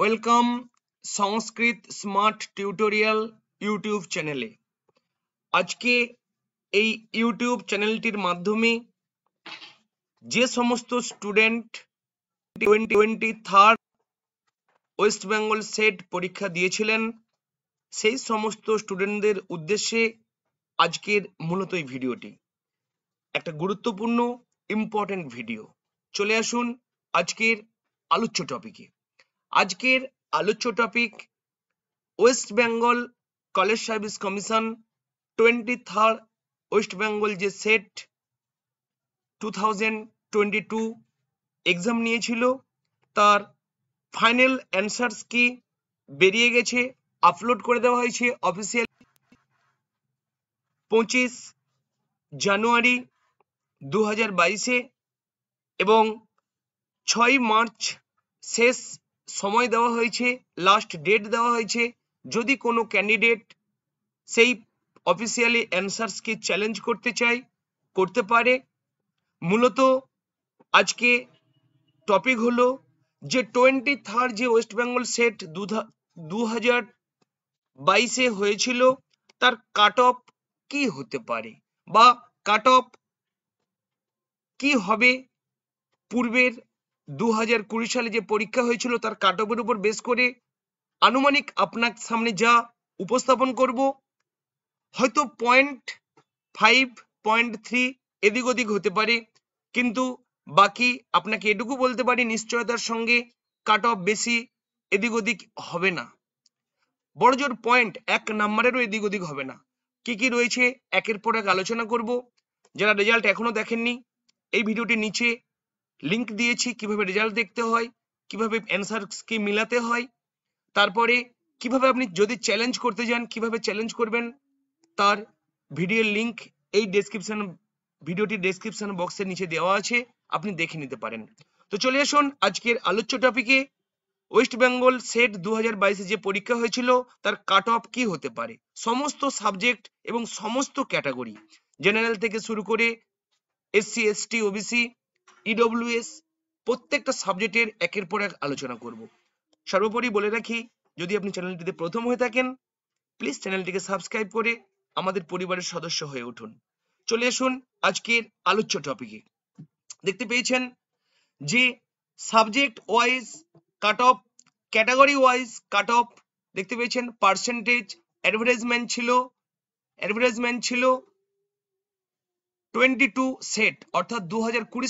welcome Sanskrit smart tutorial YouTube চ্যানেলে আজকে এই ইউটিউব চ্যানেলটির মাধ্যমে যে সমস্ত student twenty twenty third West Bengal SET পরীক্ষা দিয়েছিলেন সেই সমস্ত স্টুডেন্টদের উদ্দেশ্যে আজকের মূলত এই ভিডিওটি একটা গুরুত্বপূর্ণ ইম্পর্টেন্ট ভিডিও চলে আসুন আজকের আলোচ্য টপিকে আজকের আলোচ্য topic West Bengal college service commission twenty third West Bengal যে SET two thousand twenty two exam নিয়েছিল তার ফাইনাল অ্যান্সার্স কি বেরিয়ে গেছে আপলোড করে দেওয়া হয়েছে অফিসিয়াল পঁচিশ জানুয়ারি দু হাজার বাইশে এবং ছয় মার্চ শেষ সময় দেওয়া হয়েছে লাস্ট ডেট দেওয়া হয়েছে যদি কোনো ক্যান্ডিডেট সেই অফিসিয়ালি অ্যান্সার্সকে চ্যালেঞ্জ করতে চায় করতে পারে মূলত আজকে টপিক হলো যে টোয়েন্টি থার্ড যে ওয়েস্ট বেঙ্গল সেট দু হাজার বাইশে হয়েছিল তার কাট অফ কি হতে পারে বা কাট অফ কি হবে পূর্বের দু সালে যে পরীক্ষা হয়েছিল তার কাট অফের উপর বেস করে আনুমানিক আপনার সামনে যা উপস্থাপন করব হয়তো পয়েন্ট ফাইভ পয়েন্ট থ্রি এদিক ওদিক হতে পারে কিন্তু বাকি আপনাকে এটুকু বলতে পারি নিশ্চয়তার সঙ্গে কাট অফ বেশি এদিক ওদিক হবে না বড় জোর পয়েন্ট এক নাম্বারেরও এদিক ওদিক হবে না কি কি রয়েছে একের পর এক আলোচনা করব যারা রেজাল্ট এখনো দেখেননি এই ভিডিওটি নিচে লিংক দিয়েছি কিভাবে রেজাল্ট দেখতে হয় কিভাবে অ্যান্সার কি মিলাতে হয় তারপরে কিভাবে আপনি যদি চ্যালেঞ্জ করতে যান কিভাবে চ্যালেঞ্জ করবেন তার ভিডিওর লিংক এই ডেসক্রিপশন ভিডিওটি ডেসক্রিপশন বক্সের নিচে দেওয়া আছে আপনি দেখে নিতে পারেন তো চলে আসুন আজকের আলোচ্য টপিকে ওয়েস্ট বেঙ্গল সেট দু যে পরীক্ষা হয়েছিল তার কাট অফ কি হতে পারে সমস্ত সাবজেক্ট এবং সমস্ত ক্যাটাগরি জেনারেল থেকে শুরু করে SC ST OBC EWS e প্রত্যেকটা সাবজেক্টের একের পর এক আলোচনা করব সর্বোপরি বলে রাখি যদি আপনি চ্যানেলটিতে প্রথম হয়ে থাকেন প্লিজ চ্যানেলটিকে সাবস্ক্রাইব করে আমাদের পরিবারের সদস্য হয়ে উঠুন চলে আসুন আজকের আলোচ্য টপিকে দেখতে পেয়েছেন যে subject wise cut off category wise cut off দেখতে পেয়েছেন পার্সেন্টেজ অ্যাডভার্টাইজমেন্ট ছিল অ্যাডভার্টাইজমেন্ট ছিল টোয়েন্টি টু সেট অর্থাৎ দু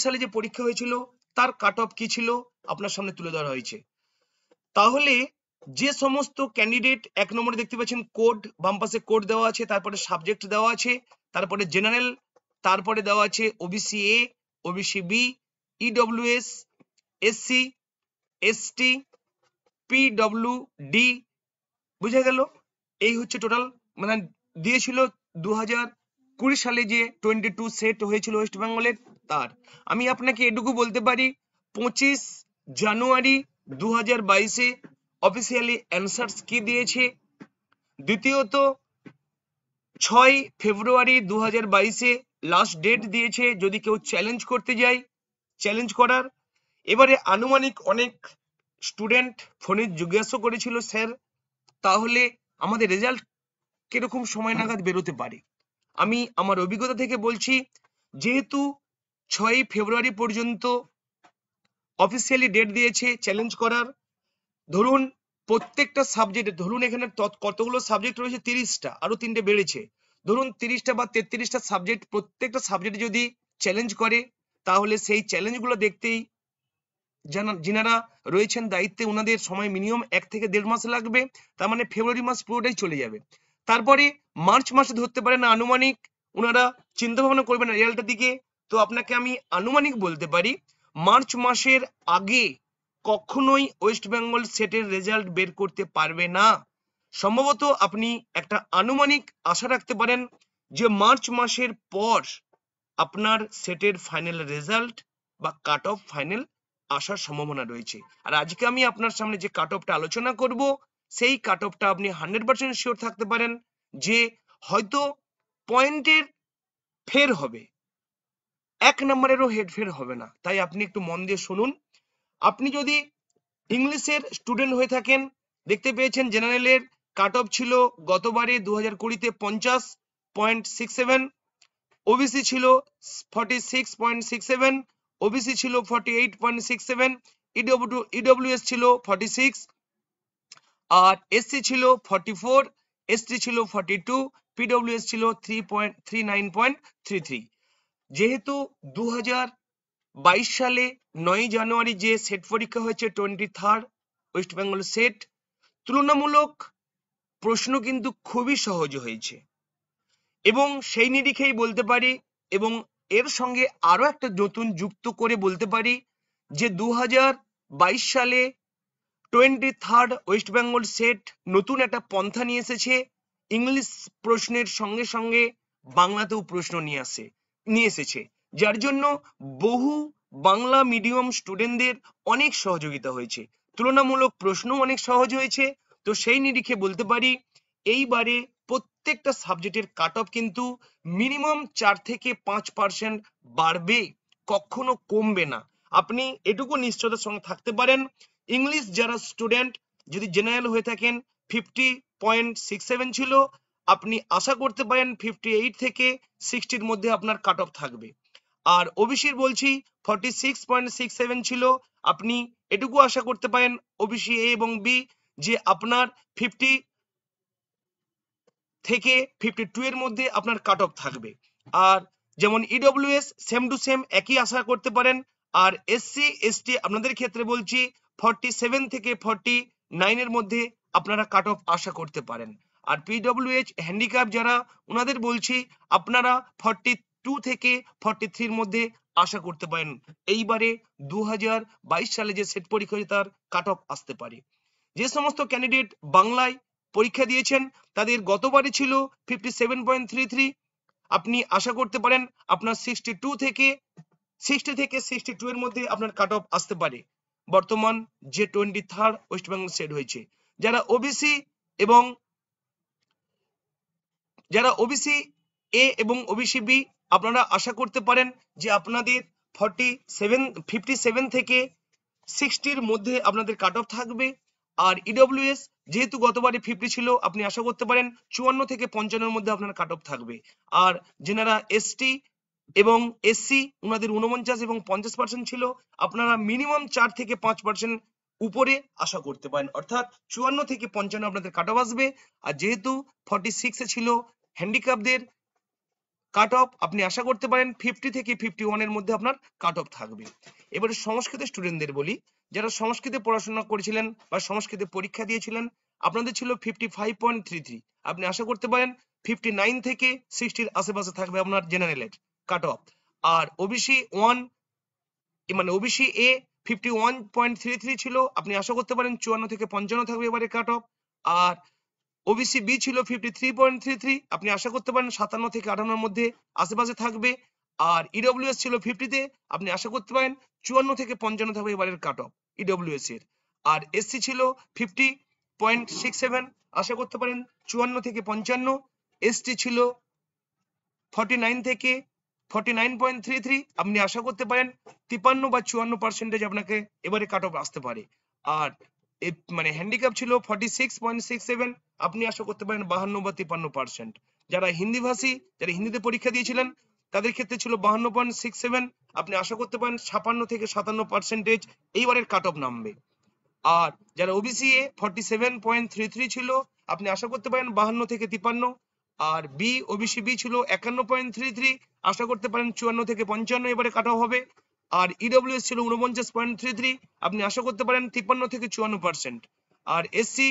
সালে যে পরীক্ষা হয়েছিল তার কাট অফ কি ছিল আপনার সামনে তুলে ধরা হয়েছে তাহলে যে সমস্ত ক্যান্ডিডেট এক নম্বরে দেখতে পাচ্ছেন কোড বাম পাশে কোড দেওয়া আছে তারপরে সাবজেক্ট দেওয়া আছে তারপরে জেনারেল তারপরে দেওয়া আছে OBC A OBC B EWS SC ST PW D বুঝে গেল এই হচ্ছে টোটাল মানে দিয়েছিল দু হাজার কুড়ি সালে যে টোয়েন্টি টু সেট হয়েছিল ওয়েস্ট বেঙ্গলের তার আমি আপনাকে এটুকু বলতে পারি পঁচিশ জানুয়ারি দু হাজার বাইশে অফিসিয়ালি অ্যান্সার্স কি দিয়েছে দ্বিতীয়ত ছয় ফেব্রুয়ারি দু হাজার বাইশে লাস্ট ডেট দিয়েছে যদি কেউ চ্যালেঞ্জ করতে যায় চ্যালেঞ্জ করার এবারে আনুমানিক অনেক স্টুডেন্ট ফোনে জিজ্ঞাসা করেছিল স্যার তাহলে আমাদের রেজাল্ট কিরকম সময় নাগাদ বেরোতে পারে আমি আমার অভিজ্ঞতা থেকে বলছি যেহেতু ছয় ফেব্রুয়ারি পর্যন্ত অফিসিয়ালি ডেট দিয়েছে চ্যালেঞ্জ করার ধরুন প্রত্যেকটা সাবজেক্ট ধরুন এখানে কতগুলো সাবজেক্ট রয়েছে তিরিশটা আরো তিনটে বেড়েছে ধরুন তিরিশটা বা তেত্রিশটা সাবজেক্ট প্রত্যেকটা সাবজেক্ট যদি চ্যালেঞ্জ করে তাহলে সেই চ্যালেঞ্জগুলো দেখতেই যারা যিনারা রয়েছেন দায়িত্বে ওনাদের সময় মিনিমাম এক থেকে দেড় মাস লাগবে তার মানে ফেব্রুয়ারি মাস পুরোটাই চলে যাবে তারপরে মার্চ মাসে ধরতে পারেন আনুমানিক ওনারা চিন্তা ভাবনা করবেন রেজাল্টের দিকে তো আপনাকে আমি আনুমানিক বলতে পারি মার্চ মাসের আগে কখনোই ওয়েস্ট বেঙ্গল সেটের রেজাল্ট বের করতে পারবে না সম্ভবত আপনি একটা আনুমানিক আশা রাখতে পারেন যে মার্চ মাসের পর আপনার সেটের ফাইনাল রেজাল্ট বা কাট অফ ফাইনাল আসার সম্ভাবনা রয়েছে আর আজকে আমি আপনার সামনে যে কাট অফটা আলোচনা করব সেই কাট অফটা আপনি হান্ড্রেড পার্সেন্ট শিওর থাকতে পারেন যে হয়তো পয়েন্টের ফের হবে এক নম্বরেরও ফের হবে না তাই আপনি একটু মন দিয়ে শুনুন আপনি যদি ইংলিশের স্টুডেন্ট হয়ে থাকেন দেখতে পেয়েছেন জেনারেলের কাট অফ ছিল গতবারে দু হাজার কুড়িতে পঞ্চাশ পয়েন্ট সিক্স সেভেন ওবিসি ছিল forty six point six seven OBC ছিল forty eight point six seven EW EWS ছিল ফর্টি সিক্স আর এসসি ছিল ফর্টি ফোর এসটি ছিল ফর্টি টু পিডব্লিউএস ছিল three point three nine point three three যেহেতু দু হাজার বাইশ সালে নয় জানুয়ারি যে সেট পরীক্ষা হয়েছে twenty third West Bengal SET তুলনামূলক প্রশ্ন কিন্তু খুবই সহজ হয়েছে এবং সেই নিরিখেই বলতে পারি এবং এর সঙ্গে আরো একটা নতুন যুক্ত করে বলতে পারি যে দু সালে twenty third West Bengal SET নতুন একটা পন্থা নিয়ে এসেছে ইংলিশ প্রশ্নের সঙ্গে সঙ্গে বাংলাতেও প্রশ্ন নিয়ে আসে নিয়ে এসেছে যার জন্য বহু বাংলা মিডিয়াম স্টুডেন্টদের অনেক সহযোগিতা হয়েছে তুলনামূলক প্রশ্ন অনেক সহজ হয়েছে তো সেই নিরিখে বলতে পারি এইবারে প্রত্যেকটা সাবজেক্টের কাট অফ কিন্তু মিনিমাম চার থেকে পাঁচ পার্সেন্ট বাড়বে কখনো কমবে না আপনি এটুকু নিশ্চয়তার সঙ্গে থাকতে পারেন ইংলিশ যারা স্টুডেন্ট যদি জেনারেল হয়ে থাকেন ফিফটি পয়েন্ট সিক্স সেভেন ছিল আপনি আশা করতে পারেন ফিফটি এইট থেকে সিক্সটির মধ্যে আপনার কাট অফ থাকবে আর ওবিসির বলছি forty six point six seven ছিল আপনি এটুকু আশা করতে পারেন ওবিসি এ এবং বি যে আপনার ফিফটি থেকে ফিফটি টু এর মধ্যে আপনার কাট অফ থাকবে আর যেমন ইডব্লিউএস সেম টু সেম একই আশা করতে পারেন আর এসসি এসটি আপনাদের ক্ষেত্রে বলছি ফর্টি সেভেন থেকে ফর্টি নাইনের মধ্যে আপনারা কাট অফ আশা করতে পারেন আর পিডব্লিউএইচ হ্যান্ডিক্যাপ যারা ওনাদের বলছি আপনারা ফর্টি টু থেকে ফর্টি থ্রির মধ্যে আশা করতে পারেন এইবারে দু হাজার বাইশ সালে যে সেট পরীক্ষা তার কাট অফ আসতে পারে যে সমস্ত ক্যান্ডিডেট বাংলায় পরীক্ষা দিয়েছেন তাদের গতবারে ছিল fifty seven point three three আপনি আশা করতে পারেন আপনার সিক্সটি টু থেকে সিক্সটি থেকে সিক্সটি টু এর মধ্যে আপনার কাট অফ আসতে পারে বর্তমান যে twenty third West Bengal SET হয়েছে যারা ওবিসি এবং যারা ওবিসি এ এবং ওবিসি বি আপনারা আশা করতে পারেন যে আপনাদের ফর্টি সেভেন ফিফটি সেভেন থেকে সিক্সটির মধ্যে আপনাদের কাট অফ থাকবে আর ইডব্লিউ e এস যেহেতু গতবারে ফিফটি ছিল আপনি আশা করতে পারেন চুয়ান্ন থেকে পঞ্চান্নর মধ্যে আপনার কাট অফ থাকবে আর যেনারা এসটি এবং এসসি ওনাদের উনপঞ্চাশ এবং পঞ্চাশ পার্সেন্ট ছিল আপনারা মিনিমাম চার থেকে পাঁচ পার্সেন্ট উপরে আশা করতে পারেন অর্থাৎ চুয়ান্ন থেকে পঞ্চান্ন আপনাদের কাট অফ আসবে আর যেহেতু ফর্টি সিক্সে ছিল হ্যান্ডিক্যাপদের কাট অফ আপনি আশা করতে পারেন ফিফটি থেকে ফিফটি এর মধ্যে আপনার কাট অফ থাকবে এবারে সংস্কৃত স্টুডেন্টদের বলি যারা সংস্কৃতে পড়াশোনা করেছিলেন বা সংস্কৃতে পরীক্ষা দিয়েছিলেন আপনাদের ছিল fifty five point three three আপনি আশা করতে পারেন ফিফটি নাইন থেকে সিক্সটির আশেপাশে থাকবে আপনার জেনারেলের কাট অফ আর ওবিসি ওয়ান মানে OBC A fifty one point three three ছিল আপনি আশা করতে পারেন চুয়ান্ন থেকে পঞ্চান্ন থাকবে এবারে কাট অফ আর ওবিসি বি ছিল fifty three point three three আপনি আশা করতে পারেন সাতান্ন থেকে আটান্নর মধ্যে আশেপাশে থাকবে আর এস e ছিল ফিফটিতে আপনি আশা করতে পারেন চুয়ান্ন থেকে পঞ্চান্ন থাকবে এবারের কাট অফ এস এর আর এসসি ছিল ফিফটি পয়েন্ট সিক্স সেভেন আশা করতে পারেন চুয়ান্ন থেকে পঞ্চান্ন এসটি ছিল ফর্টি নাইন থেকে আপনি আশা করতে পারেন তিপান্ন বা চুয়ান্ন পার্সেন্টেজ আপনাকে এবারে কাট অফ আসতে পারে আর মানে হ্যান্ডিক্যাপ ছিল forty six point six seven আপনি আশা করতে পারেন বাহান্ন বা তিপান্ন পার্সেন্ট যারা হিন্দিভাষী যারা হিন্দিতে পরীক্ষা দিয়েছিলেন তাদের ক্ষেত্রে ছিল বাহান্ন পয়েন্ট সিক্স সেভেন আপনি আশা করতে পারেন ছাপান্ন থেকে সাতান্ন পার্সেন্টেজ এইবারের কাট অফ নামবে আর যারা OBC A forty seven point three three ছিল আপনি আশা করতে পারেন বাহান্ন থেকে তিপান্ন আর বি ওবিসি বি ছিল একান্ন পয়েন্ট থ্রি থ্রি আশা করতে পারেন চুয়ান্ন থেকে পঞ্চান্ন এবারে কাটা হবে আর ইডব্লিউএস e ছিল উনপঞ্চাশ পয়েন্ট থ্রি থ্রি আপনি আশা করতে পারেন তিপ্পান্ন থেকে চুয়ান্ন পার্সেন্ট আর এসসি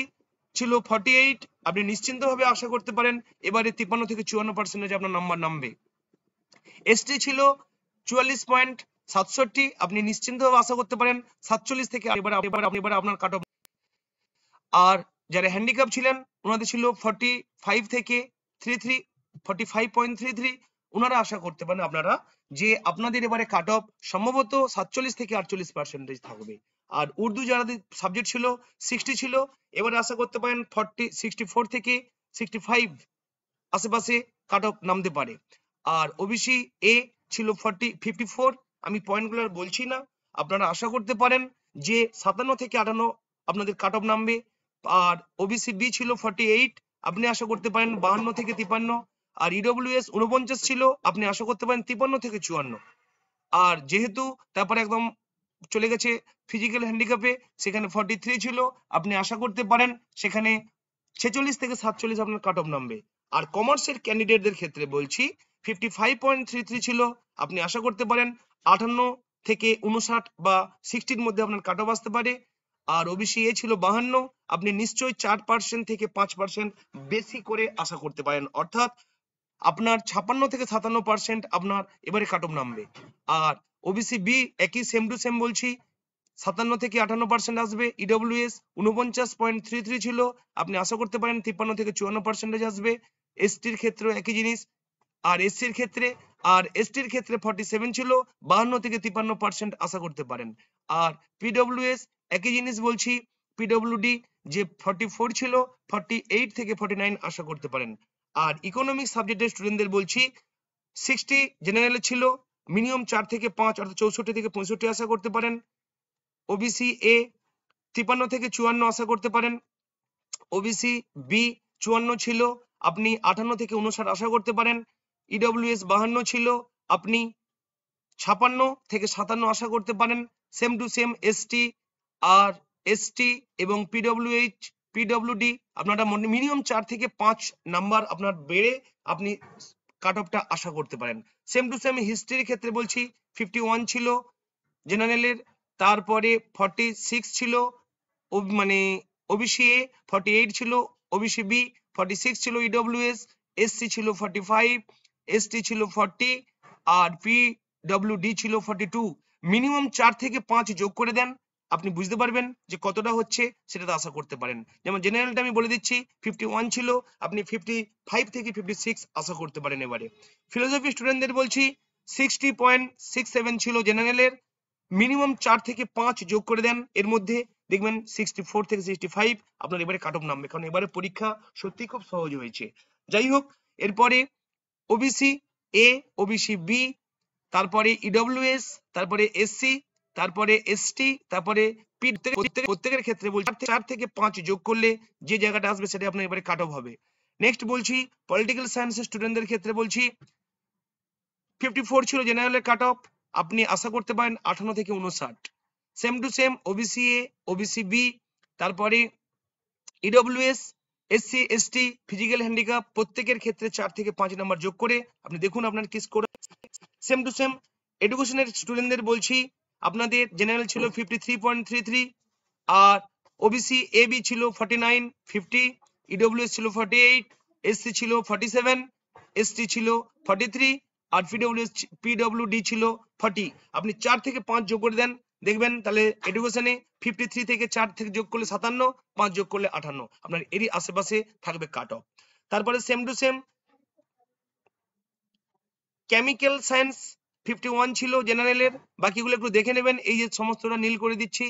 ছিল ফর্টি এইট আপনি নিশ্চিন্তভাবে আশা করতে পারেন এবারে তিপ্পান্ন থেকে চুয়ান্ন পার্সেন্টেজ আপনার নাম্বার নামবে এসটি ছিল চুয়াল্লিশ পয়েন্ট সাতষট্টি আপনি নিশ্চিন্তভাবে আশা করতে পারেন সাতচল্লিশ থেকে এবার এবার আপনার কাট অফ আর যারা হ্যান্ডিক্যাপ ছিলেন ওনাদের ছিল ফর্টি ফাইভ থেকে ওনারা আশা করতে পারেন আপনারা যে আপনাদের এবারে কাট অফ সম্ভবত সাতচল্লিশ থেকে আটচল্লিশ পার্সেন্টেজ থাকবে আর উর্দু যারা সাবজেক্ট ছিল সিক্সটি ছিল এবারে আশা করতে পারেন ফর্টি সিক্সটি ফোর থেকে সিক্সটি ফাইভ আশেপাশে কাট অফ নামতে পারে আর ওবিসি এ ছিল ফর্টি ফিফটি ফোর আমি পয়েন্টগুলো বলছি না আপনারা আশা করতে পারেন যে সাতান্ন থেকে আটান্ন আপনাদের কাট অফ নামবে আর ওবিসি বি ছিল ফর্টি এইট আপনি আশা করতে পারেন বাহান্ন থেকে তিপান্ন আর ইডব্লিউএস e উনপঞ্চাশ ছিল আপনি আশা করতে পারেন তিপান্ন থেকে চুয়ান্ন আর যেহেতু তারপরে একদম চলে গেছে ফিজিক্যাল হ্যান্ডিক্যাপে সেখানে ফর্টি থ্রি ছিল আপনি আশা করতে পারেন সেখানে ছেচল্লিশ থেকে সাতচল্লিশ আপনার কাট অফ নামবে আর কমার্সের ক্যান্ডিডেটদের ক্ষেত্রে বলছি fifty five point three three ছিল আপনি আশা করতে পারেন আটান্ন থেকে উনষাট বা সিক্সটির মধ্যে আপনার কাট অফ আসতে পারে আর ওবিসি এ ছিল বাহান্ন আপনি নিশ্চয়ই চার পার্সেন্ট থেকে পাঁচ পার্সেন্ট বেশি করে আশা করতে পারেন অর্থাৎ আপনার ছাপান্ন থেকে সাতান্ন পার্সেন্ট আপনার এবারে কাটম নামবে আর ওবিসি বি একই সেম টু সেম বলছি সাতান্ন থেকে আটান্ন পার্সেন্ট আসবে এস উনপঞ্চাশ পয়েন্ট থ্রি থ্রি ছিল আপনি আশা করতে পারেন তিপ্পান্ন থেকে চুয়ান্ন পার্সেন্টেজ আসবে এসটির ক্ষেত্রে একই জিনিস আর এসসির ক্ষেত্রে আর এসটির ক্ষেত্রে ফর্টি সেভেন ছিল বাহান্ন থেকে তিপ্পান্ন পার্সেন্ট আশা করতে পারেন আর পিডব্লিউএস একই জিনিস বলছি পিডব্লিউডি যে ফর্টি ফোর ছিল ফর্টি এইট থেকে ফর্টি নাইন আশা করতে পারেন আর ইকোনমিক সাবজেক্টের স্টুডেন্টদের বলছি সিক্সটি জেনারেল ছিল মিনিমাম চার থেকে পাঁচ অর্থাৎ চৌষট্টি থেকে পঁয়ষট্টি আশা করতে পারেন ওবিসি এ তিপান্ন থেকে চুয়ান্ন আশা করতে পারেন ওবিসি বি চুয়ান্ন ছিল আপনি আটান্ন থেকে উনষাট আশা করতে পারেন ইডব্লিউএস e বাহান্ন ছিল আপনি ছাপান্ন থেকে সাতান্ন আশা করতে পারেন সেম টু সেম এসটি আর এসটি এবং পিডব্লিউএইচ পিডব্লিউডি আপনারা মিনিমাম চার থেকে পাঁচ নাম্বার আপনার বেড়ে আপনি কাট অফটা আশা করতে পারেন সেম টু সেম হিস্ট্রির ক্ষেত্রে বলছি ফিফটি ওয়ান ছিল জেনারেলের তারপরে ফর্টি সিক্স ছিল মানে ওবিসি এ ফর্টি এইট ছিল ওবিসি বি ফর্টি সিক্স ছিল ইডব্লিউএস e এসসি ছিল ফর্টি ফাইভ এসটি ছিল ফর্টি আর পি ডব্লিউডি ছিল ফর্টি টু মিনিমাম চার থেকে পাঁচ যোগ করে দেন আপনি বুঝতে পারবেন যে কতটা হচ্ছে সেটাতে আশা করতে পারেন যেমন জেনারেলটা আমি বলে দিচ্ছি ফিফটি ওয়ান ছিল আপনি ফিফটি ফাইভ থেকে ফিফটি সিক্স আশা করতে পারেন এবারে ফিলোসফি স্টুডেন্টদের বলছি সিক্সটি পয়েন্ট সিক্স সেভেন ছিল জেনারেলের মিনিমাম চার থেকে পাঁচ যোগ করে দেন এর মধ্যে দেখবেন সিক্সটি ফোর থেকে সিক্সটি ফাইভ আপনার এবারে কাট অফ নামবে কারণ এবারে পরীক্ষা সত্যি খুব সহজ হয়েছে যাই হোক এরপরে ওবিসি এ ওবিসি বি তারপরে এস e তারপরে এসসি তারপরে এসটি তারপরে প্রত্যেকের ক্ষেত্রে বলছি চার থেকে পাঁচ যোগ করলে যে জায়গাটা আসবে সেটা আপনার এবারে কাট অফ হবে নেক্সট বলছি পলিটিক্যাল সায়েন্সের স্টুডেন্টদের ক্ষেত্রে বলছি ফিফটি ফোর ছিল জেনারেলের কাট অফ আপনি আশা করতে পারেন আঠানো থেকে উনষাট same to same OBC A OBC B তারপরে EWS SC ST physical handicap প্রত্যেকের ক্ষেত্রে চার থেকে পাঁচ নাম্বার যোগ করে আপনি দেখুন আপনার কি স্কোর সেম টু সেম এডুকেশনের স্টুডেন্টদের বলছি আপনাদের জেনারেল ছিল fifty three point three three আর ওবিসি এ বি ছিল ফর্টি নাইন ফিফটি ইডব্লিউএস ছিল ফর্টি এইট এসসি ছিল ফর্টি সেভেন এসটি ছিল ফর্টি থ্রি আর পিডব্লিউএস পিডব্লিউ ডি ছিল ফর্টি আপনি চার থেকে পাঁচ যোগ করে দেন দেখবেন তাহলে এডুকেশনে ফিফটি থ্রি থেকে চার থেকে যোগ করলে সাতান্ন পাঁচ যোগ করলে আঠান্ন আপনার এরই আশেপাশে থাকবে কাট অফ তারপরে same to same chemical science fifty one ছিল জেনারেলের বাকিগুলো একটু দেখে নেবেন এই যে সমস্তটা নীল করে দিচ্ছি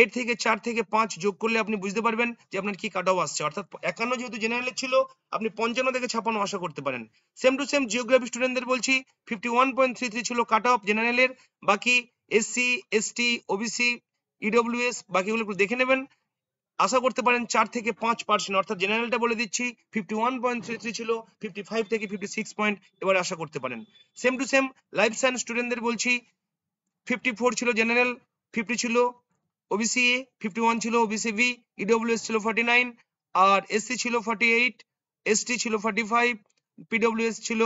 এর থেকে চার থেকে পাঁচ যোগ করলে আপনি বুঝতে পারবেন যে আপনার কি কাটাও আসছে অর্থাৎ একান্ন যেহেতু জেনারেলের ছিল আপনি পঞ্চান্ন থেকে ছাপান্ন আশা করতে পারেন সেম টু সেম জিওগ্রাফি স্টুডেন্টদের বলছি fifty one point three three ছিল কাট অফ জেনারেলের বাকি এসসি এসটি ওবিসি এস বাকিগুলো একটু দেখে নেবেন আশা করতে পারেন চার থেকে পাঁচ পার্সেন্ট অর্থাৎ জেনারেলটা বলে দিচ্ছি fifty one point three three ছিল ফিফটি ফাইভ থেকে ফিফটি সিক্স পয়েন্ট এবার আশা করতে পারেন same to same life science স্টুডেন্টদের বলছি ফিফটি ফোর ছিল জেনারেল ফিফটি ছিল ওবিসি এ ফিফটি ওয়ান ছিল ওবিসি বি ইডব্লিউএস ছিল ফর্টি নাইন আর এসসি ছিল ফর্টি এইট এসটি ছিল ফর্টি ফাইভ পিডব্লিউএস ছিল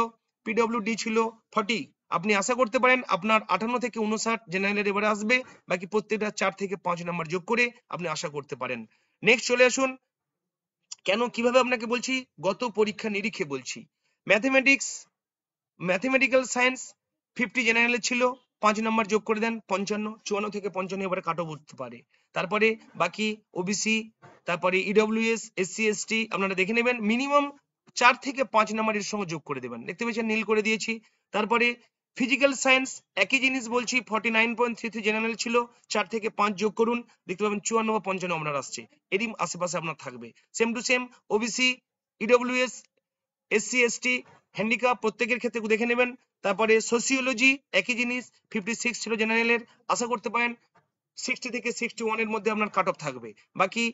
পিডব্লিউডি ছিল ফর্টি আপনি আশা করতে পারেন আপনার আঠান্ন থেকে উনষাট জেনারেলের এবারে আসবে বাকি প্রত্যেকটা চার থেকে পাঁচ নাম্বার যোগ করে আপনি আশা করতে পারেন নেক্সট চলে আসুন কেন কিভাবে আপনাকে বলছি গত পরীক্ষা নিরীক্ষে বলছি ম্যাথমেটিক্স ম্যাথমেটিক্যাল সায়েন্স ফিফটি জেনারেলের ছিল পাঁচ নাম্বার যোগ করে দেন পঞ্চান্ন চুয়ান্ন থেকে পঞ্চান্ন এবারে কাটও উঠতে পারে তারপরে বাকি ওবিসি তারপরে ইডব্লিউ ইডব্লিউএস এসসি এসটি আপনারা দেখে নেবেন মিনিমাম চার থেকে পাঁচ নাম্বার এর সঙ্গে যোগ করে দেবেন দেখতে পেয়েছেন নীল করে দিয়েছি তারপরে ফিজিক্যাল সায়েন্স একই জিনিস বলছি forty nine point three three general ছিল চার থেকে পাঁচ যোগ করুন দেখতে পাবেন চুয়ান্ন বা পঞ্চান্ন আপনার আসছে এরই আশেপাশে আপনার থাকবে same to same OBC EWS SC ST handicap প্রত্যেকের ক্ষেত্রে দেখে নেবেন তারপরে সোসিওলজি একই জিনিস ফিফটি সিক্স ছিল জেনারেলের আশা করতে পারেন সিক্সটি থেকে সিক্সটি ওয়ান এর মধ্যে আপনার কাট অফ থাকবে বাকি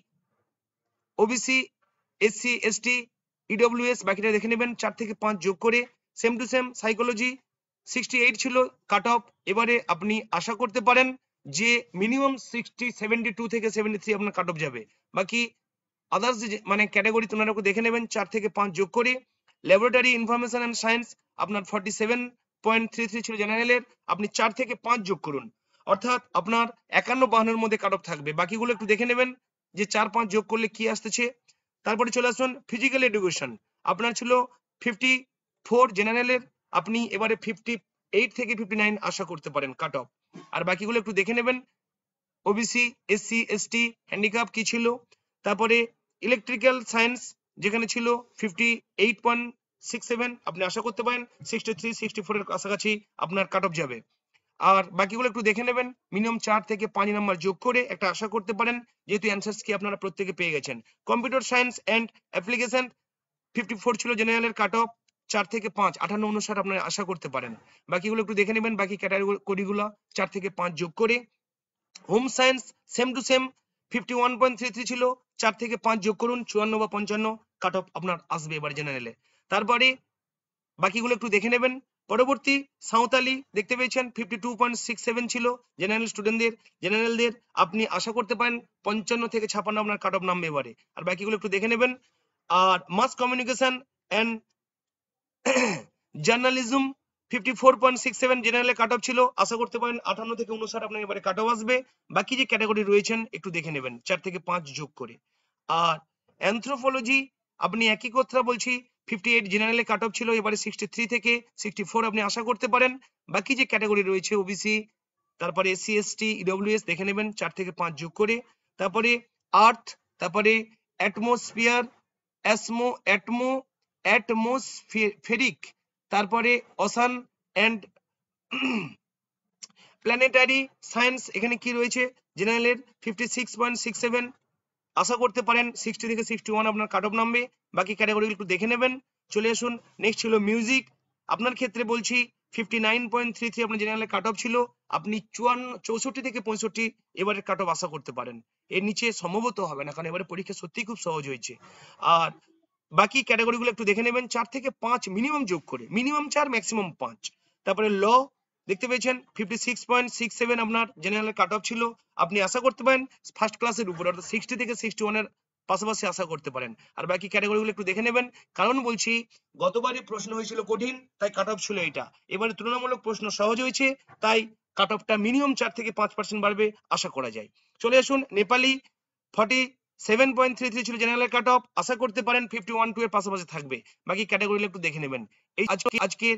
ওবিসি এসসি এসটি এস বাকিটা দেখে নেবেন চার থেকে পাঁচ যোগ করে same to same psychology sixty eight ছিল কাট অফ এবারে আপনি আশা করতে পারেন যে মিনিমাম সিক্সটি 72 টু থেকে সেভেন্টি থ্রি আপনার কাট অফ যাবে বাকি আদার্স মানে ক্যাটাগরি তোমরা দেখে নেবেন চার থেকে পাঁচ যোগ করে ল্যাবরেটরি ইনফরমেশন অ্যান্ড সায়েন্স আপনার 47.33 সেভেন পয়েন্ট থ্রি থ্রি ছিল জেনারেলের আপনি চার থেকে পাঁচ যোগ করুন অর্থাৎ আপনার একান্ন বাহান্নের মধ্যে কাট অফ থাকবে বাকিগুলো একটু দেখে নেবেন যে চার পাঁচ যোগ করলে কি আসতেছে তারপরে চলে আসুন ফিজিক্যাল এডুকেশন আপনার ছিল ফিফটি ফোর জেনারেলের আপনি এবারে ফিফটি এইট থেকে ফিফটি নাইন আশা করতে পারেন কাট অফ আর বাকিগুলো একটু দেখে নেবেন ওবিসি এসসি এসটি হ্যান্ডিক্যাপ কি ছিল তারপরে ইলেকট্রিক্যাল সায়েন্স যেখানে ছিল fifty eight point six seven আপনি আশা করতে পারেন সিক্সটি থ্রি সিক্সটি ফোরের কাছাকাছি আপনার কাট অফ যাবে আর বাকিগুলো একটু দেখে নেবেন মিনিমাম চার থেকে পাঁচ নাম্বার যোগ করে একটা আশা করতে পারেন যেহেতু অ্যান্সার্স কি আপনারা প্রত্যেকে পেয়ে গেছেন computer science and application fifty four ছিল জেনারেলের কাট অফ চার থেকে পাঁচ আঠান্ন অনুসারে আপনারা আশা করতে পারেন বাকিগুলো একটু দেখে নেবেন বাকি ক্যাটাগরিগুলো চার থেকে পাঁচ যোগ করে home science same to same fifty one point three three ছিল চার থেকে পাঁচ যোগ করুন চুয়ান্ন বা পঞ্চান্ন কাট অফ আপনার আসবে এবার জেনারেলে তারপরে বাকিগুলো একটু দেখে নেবেন পরবর্তী সাঁওতালি দেখতে পেয়েছেন fifty two point six seven ছিল জেনারেল স্টুডেন্টদের জেনারেলদের আপনি আশা করতে পারেন পঞ্চান্ন থেকে ছাপান্ন আপনার কাট অফ নামবে এবারে আর বাকিগুলো একটু দেখে নেবেন আর mass communication and journalism fifty four point six seven জেনারেলে কাট অফ ছিল আশা করতে পারেন আঠান্ন থেকে উনষাট আপনার এবারে কাট অফ আসবে বাকি যে ক্যাটাগরি রয়েছেন একটু দেখে নেবেন চার থেকে পাঁচ যোগ করে আর অ্যান্থ্রোপোলজি আপনি একই কথা বলছি ফিফটি এইট জেনারেলে কাট অফ ছিল এবারে সিক্সটি থ্রি থেকে সিক্সটি ফোর আপনি আশা করতে পারেন বাকি যে ক্যাটাগরি রয়েছে ওবিসি তারপরে এসসি এসটি ইডব্লিউএস দেখে নেবেন চার থেকে পাঁচ যোগ করে তারপরে আর্থ তারপরে অ্যাটমোসফিয়ার অ্যাসমো অ্যাটমো অ্যাটমোসফেরিক তারপরে অসান অ্যান্ড প্ল্যানেটারি সায়েন্স এখানে কি রয়েছে জেনারেলের ফিফটি আশা করতে পারেন সিক্সটি থেকে সিক্সটি ওয়ান আপনার কাট অফ নামবে বাকি ক্যাটাগরি একটু দেখে নেবেন চলে আসুন নেক্সট ছিল মিউজিক আপনার ক্ষেত্রে বলছি fifty nine point three three আপনার জেনারেলের কাট অফ ছিল আপনি চুয়ান্ন চৌষট্টি থেকে পঁয়ষট্টি এবারের কাট অফ আশা করতে পারেন এর নিচে সম্ভবত হবে না কারণ এবারে পরীক্ষা সত্যি খুব সহজ হয়েছে আর বাকি ক্যাটাগরিগুলো একটু দেখে নেবেন চার থেকে পাঁচ মিনিমাম যোগ করে মিনিমাম চার ম্যাক্সিমাম পাঁচ তারপরে ল দেখতে পেয়েছেন fifty six point six seven আপনার জেনারেল কাট অফ ছিল আপনি আশা করতে পারেন ফার্স্ট ক্লাসের উপরে অর্থাৎ সিক্সটি থেকে সিক্সটি ওয়ানের পাশাপাশি আশা করতে পারেন আর বাকি ক্যাটাগরিগুলো একটু দেখে নেবেন কারণ বলছি গতবারই প্রশ্ন হয়েছিল কঠিন তাই কাট অফ ছিল এটা এবারে তুলনামূলক প্রশ্ন সহজ হয়েছে তাই কাট অফটা মিনিমাম চার থেকে পাঁচ পার্সেন্ট বাড়বে আশা করা যায় চলে আসুন Nepali forty seven point three three ছিল কাট অফ আশা করতে পারেন ফিফটি ওয়ান টু এর পাশাপাশি থাকবে বাকি একটু দেখে নেবেন এই আজকের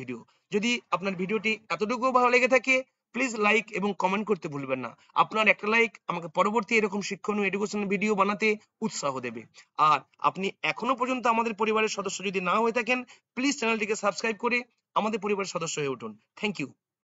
ভিডিও যদি আপনার ভিডিওটি এতটুকু ভালো লেগে থাকে প্লিজ লাইক এবং কমেন্ট করতে ভুলবেন না আপনার একটা লাইক আমাকে পরবর্তী এরকম শিক্ষণীয় এডুকেশনাল ভিডিও বানাতে উৎসাহ দেবে আর আপনি এখনো পর্যন্ত আমাদের পরিবারের সদস্য যদি না হয়ে থাকেন প্লিজ চ্যানেলটিকে সাবস্ক্রাইব করে আমাদের পরিবারের সদস্য হয়ে উঠুন থ্যাংক ইউ